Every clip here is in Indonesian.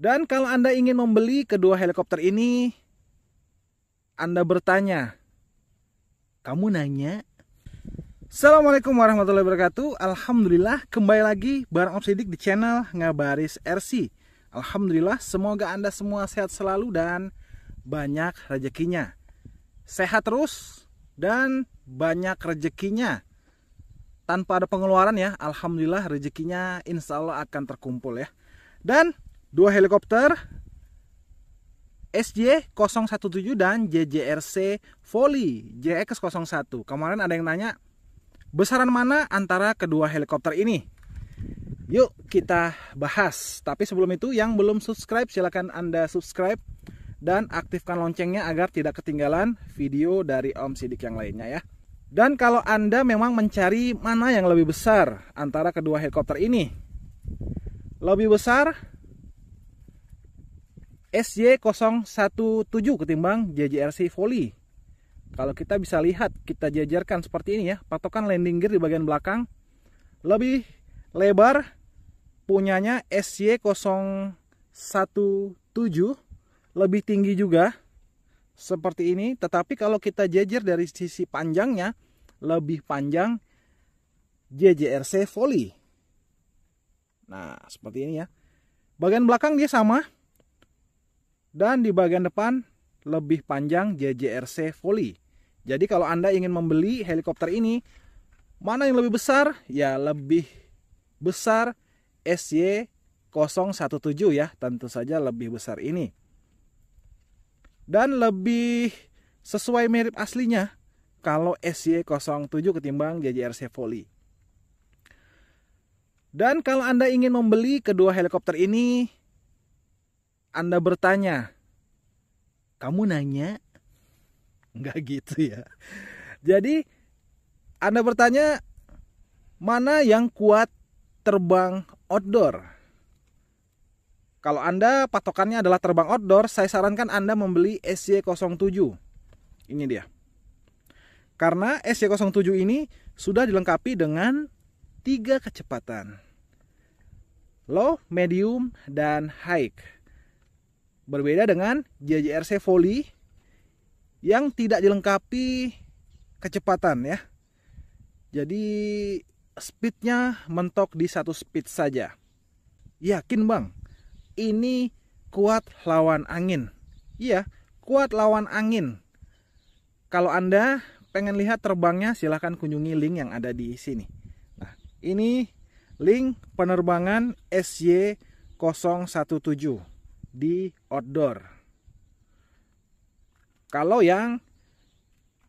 Dan kalau Anda ingin membeli kedua helikopter ini, Anda bertanya, kamu nanya? Assalamualaikum warahmatullahi wabarakatuh Alhamdulillah kembali lagi bareng Om Sidik di channel Ngabaris RC Alhamdulillah semoga Anda semua sehat selalu dan banyak rezekinya Sehat terus dan banyak rezekinya tanpa ada pengeluaran ya Alhamdulillah rezekinya insya Allah akan terkumpul ya dan Dua helikopter SJ017 dan JJRC Volley JX01. Kemarin ada yang nanya, besaran mana antara kedua helikopter ini? Yuk kita bahas. Tapi sebelum itu yang belum subscribe silahkan Anda subscribe dan aktifkan loncengnya agar tidak ketinggalan video dari Om Sidik yang lainnya ya. Dan kalau Anda memang mencari mana yang lebih besar antara kedua helikopter ini? Lebih besar SJ017 ketimbang JJRC Volley. Kalau kita bisa lihat, kita jajarkan seperti ini ya. Patokan landing gear di bagian belakang lebih lebar punyanya sj 017 lebih tinggi juga seperti ini tetapi kalau kita jajar dari sisi panjangnya lebih panjang JJRC volley nah seperti ini ya bagian belakang dia sama dan di bagian depan lebih panjang JJRC Volley. Jadi kalau Anda ingin membeli helikopter ini, mana yang lebih besar? Ya lebih besar SY017 ya, tentu saja lebih besar ini. Dan lebih sesuai mirip aslinya kalau SY07 ketimbang JJRC Volley. Dan kalau Anda ingin membeli kedua helikopter ini, anda bertanya, kamu nanya? Enggak gitu ya. Jadi Anda bertanya mana yang kuat terbang outdoor? Kalau Anda patokannya adalah terbang outdoor, saya sarankan Anda membeli SY07. Ini dia. Karena SY07 ini sudah dilengkapi dengan tiga kecepatan. Low, medium, dan high. Berbeda dengan JJRC Volley yang tidak dilengkapi kecepatan ya. Jadi speednya mentok di satu speed saja. Yakin bang, ini kuat lawan angin. Iya, kuat lawan angin. Kalau Anda pengen lihat terbangnya, silahkan kunjungi link yang ada di sini. Nah, ini link penerbangan SY017 di outdoor. Kalau yang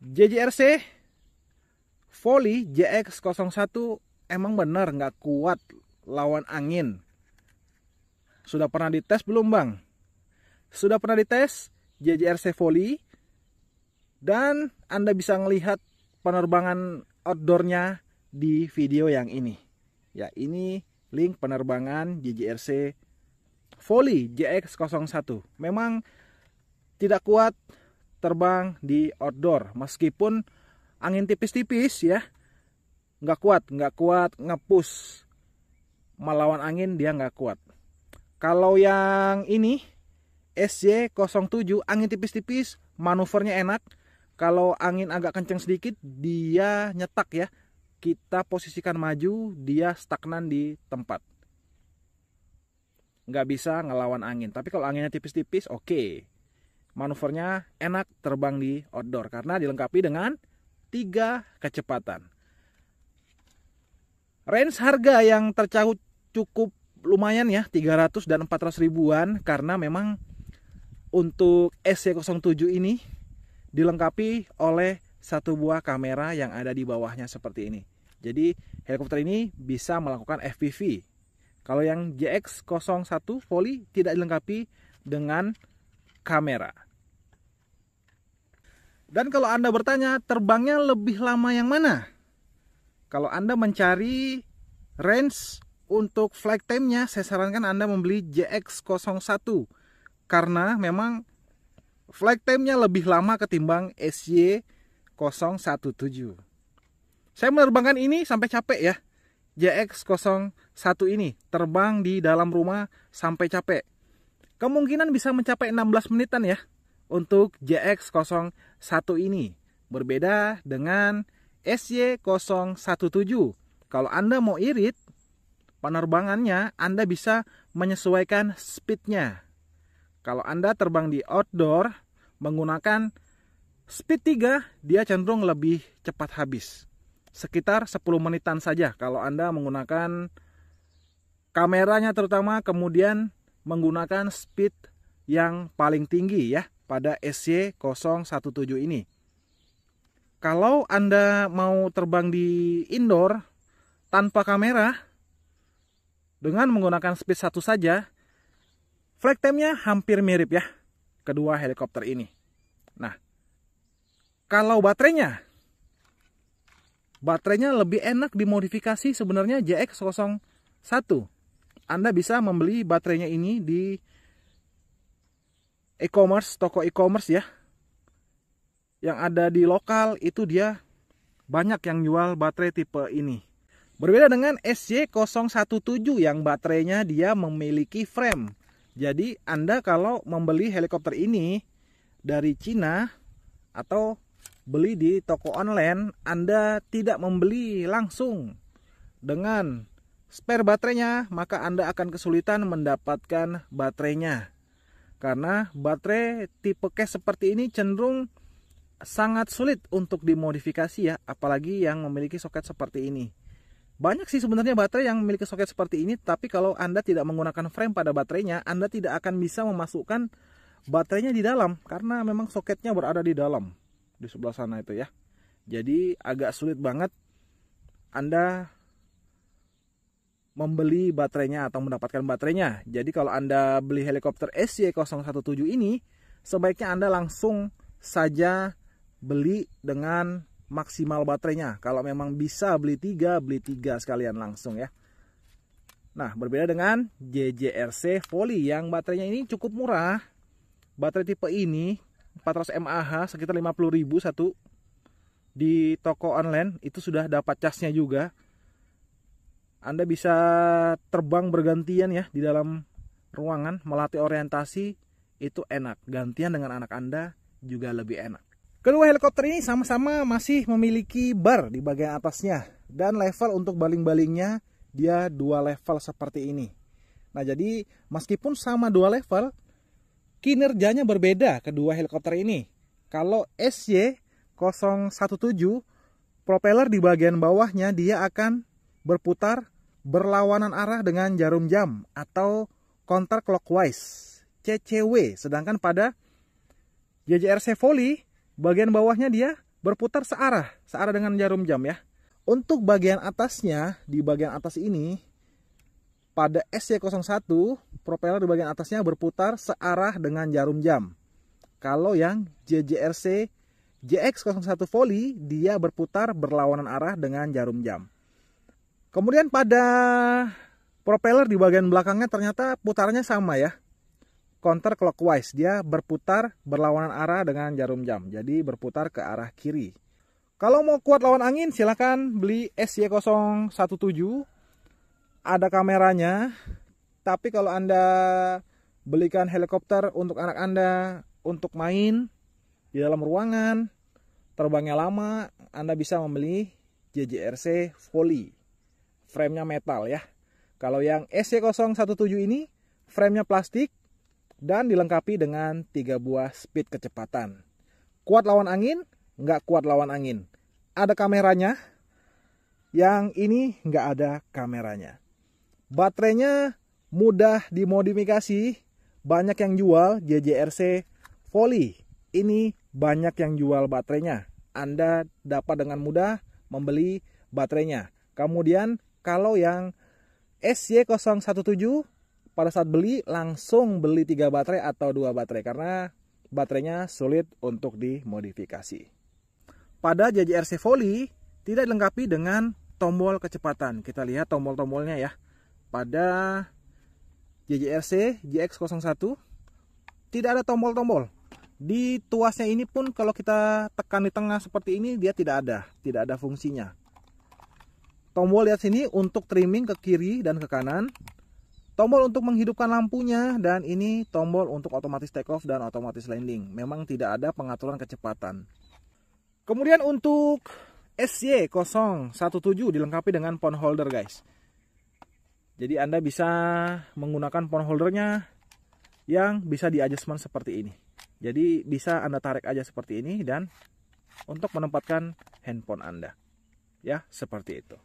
JJRC Volley JX01 emang benar nggak kuat lawan angin. Sudah pernah dites belum bang? Sudah pernah dites JJRC Volley dan Anda bisa melihat penerbangan outdoornya di video yang ini. Ya ini link penerbangan JJRC Voli JX01. Memang tidak kuat terbang di outdoor meskipun angin tipis-tipis ya. Nggak kuat, nggak kuat ngepus melawan angin dia nggak kuat. Kalau yang ini SJ07 angin tipis-tipis manuvernya enak. Kalau angin agak kenceng sedikit dia nyetak ya. Kita posisikan maju dia stagnan di tempat nggak bisa ngelawan angin. Tapi kalau anginnya tipis-tipis, oke. Okay. Manuvernya enak terbang di outdoor karena dilengkapi dengan tiga kecepatan. Range harga yang tercaut cukup lumayan ya 300 dan 400 ribuan karena memang untuk SC07 ini dilengkapi oleh satu buah kamera yang ada di bawahnya seperti ini. Jadi helikopter ini bisa melakukan FPV kalau yang JX01 Volley tidak dilengkapi dengan kamera. Dan kalau Anda bertanya terbangnya lebih lama yang mana? Kalau Anda mencari range untuk flight time-nya, saya sarankan Anda membeli JX01 karena memang flight time-nya lebih lama ketimbang SY017. Saya menerbangkan ini sampai capek ya. jx 01 satu ini terbang di dalam rumah sampai capek. Kemungkinan bisa mencapai 16 menitan ya untuk JX01 ini. Berbeda dengan SY017. Kalau Anda mau irit penerbangannya, Anda bisa menyesuaikan speednya. Kalau Anda terbang di outdoor menggunakan speed 3, dia cenderung lebih cepat habis. Sekitar 10 menitan saja kalau Anda menggunakan kameranya terutama kemudian menggunakan speed yang paling tinggi ya pada sc 017 ini. Kalau Anda mau terbang di indoor tanpa kamera dengan menggunakan speed satu saja, flag time-nya hampir mirip ya kedua helikopter ini. Nah, kalau baterainya baterainya lebih enak dimodifikasi sebenarnya JX01 anda bisa membeli baterainya ini di e-commerce, toko e-commerce ya. Yang ada di lokal itu dia banyak yang jual baterai tipe ini. Berbeda dengan SJ017 yang baterainya dia memiliki frame. Jadi Anda kalau membeli helikopter ini dari Cina atau beli di toko online, Anda tidak membeli langsung dengan spare baterainya, maka Anda akan kesulitan mendapatkan baterainya. Karena baterai tipe case seperti ini cenderung sangat sulit untuk dimodifikasi ya, apalagi yang memiliki soket seperti ini. Banyak sih sebenarnya baterai yang memiliki soket seperti ini, tapi kalau Anda tidak menggunakan frame pada baterainya, Anda tidak akan bisa memasukkan baterainya di dalam karena memang soketnya berada di dalam di sebelah sana itu ya. Jadi agak sulit banget Anda membeli baterainya atau mendapatkan baterainya. Jadi kalau Anda beli helikopter SY017 ini, sebaiknya Anda langsung saja beli dengan maksimal baterainya. Kalau memang bisa beli 3, beli 3 sekalian langsung ya. Nah, berbeda dengan JJRC Voli yang baterainya ini cukup murah. Baterai tipe ini 400 mAh sekitar 50.000 satu di toko online itu sudah dapat casnya juga anda bisa terbang bergantian ya di dalam ruangan, melatih orientasi itu enak. Gantian dengan anak Anda juga lebih enak. Kedua helikopter ini sama-sama masih memiliki bar di bagian atasnya dan level untuk baling-balingnya dia dua level seperti ini. Nah, jadi meskipun sama dua level, kinerjanya berbeda kedua helikopter ini. Kalau SY017 propeller di bagian bawahnya dia akan berputar berlawanan arah dengan jarum jam atau counter clockwise CCW sedangkan pada JJR Sevoli bagian bawahnya dia berputar searah searah dengan jarum jam ya untuk bagian atasnya di bagian atas ini pada SC01 propeller di bagian atasnya berputar searah dengan jarum jam kalau yang JJRC JX01 Volley dia berputar berlawanan arah dengan jarum jam Kemudian pada propeller di bagian belakangnya ternyata putarnya sama ya. Counter clockwise, dia berputar berlawanan arah dengan jarum jam. Jadi berputar ke arah kiri. Kalau mau kuat lawan angin silahkan beli SY017. Ada kameranya. Tapi kalau Anda belikan helikopter untuk anak Anda untuk main di dalam ruangan, terbangnya lama, Anda bisa membeli JJRC Volley framenya metal ya. Kalau yang e SC017 ini framenya plastik dan dilengkapi dengan tiga buah speed kecepatan. Kuat lawan angin, nggak kuat lawan angin. Ada kameranya, yang ini nggak ada kameranya. Baterainya mudah dimodifikasi, banyak yang jual JJRC Volley. Ini banyak yang jual baterainya. Anda dapat dengan mudah membeli baterainya. Kemudian kalau yang SY017 pada saat beli langsung beli 3 baterai atau 2 baterai karena baterainya sulit untuk dimodifikasi. Pada JJRC Volley tidak dilengkapi dengan tombol kecepatan. Kita lihat tombol-tombolnya ya. Pada JJRC JX01 tidak ada tombol-tombol. Di tuasnya ini pun kalau kita tekan di tengah seperti ini dia tidak ada, tidak ada fungsinya. Tombol lihat sini untuk trimming ke kiri dan ke kanan. Tombol untuk menghidupkan lampunya dan ini tombol untuk otomatis take off dan otomatis landing. Memang tidak ada pengaturan kecepatan. Kemudian untuk SY017 dilengkapi dengan phone holder guys. Jadi Anda bisa menggunakan phone holdernya yang bisa di adjustment seperti ini. Jadi bisa Anda tarik aja seperti ini dan untuk menempatkan handphone Anda. Ya, seperti itu.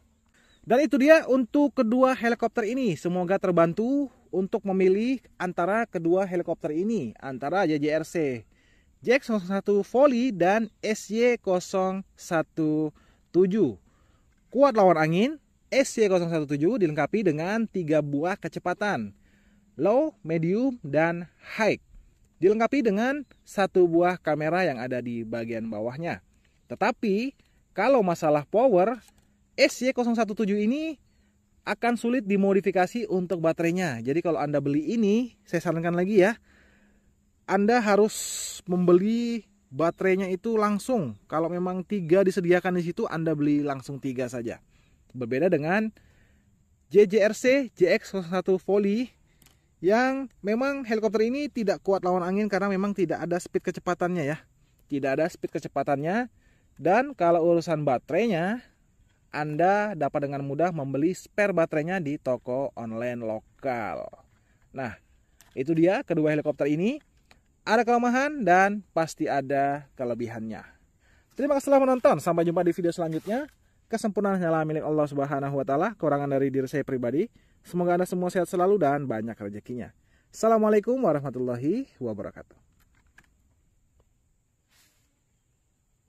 Dan itu dia untuk kedua helikopter ini. Semoga terbantu untuk memilih antara kedua helikopter ini, antara JJRC JX01 Volley dan SY017. Kuat lawan angin, SY017 dilengkapi dengan tiga buah kecepatan, low, medium, dan high. Dilengkapi dengan satu buah kamera yang ada di bagian bawahnya. Tetapi, kalau masalah power, Ya, SY017 ini akan sulit dimodifikasi untuk baterainya. Jadi kalau Anda beli ini, saya sarankan lagi ya, Anda harus membeli baterainya itu langsung. Kalau memang tiga disediakan di situ, Anda beli langsung tiga saja. Berbeda dengan JJRC JX01 Volley yang memang helikopter ini tidak kuat lawan angin karena memang tidak ada speed kecepatannya ya. Tidak ada speed kecepatannya. Dan kalau urusan baterainya, anda dapat dengan mudah membeli spare baterainya di toko online lokal. Nah, itu dia kedua helikopter ini. Ada kelemahan dan pasti ada kelebihannya. Terima kasih telah menonton. Sampai jumpa di video selanjutnya. Kesempurnaan hanyalah milik Allah Subhanahu wa taala, kekurangan dari diri saya pribadi. Semoga Anda semua sehat selalu dan banyak rezekinya. Assalamualaikum warahmatullahi wabarakatuh.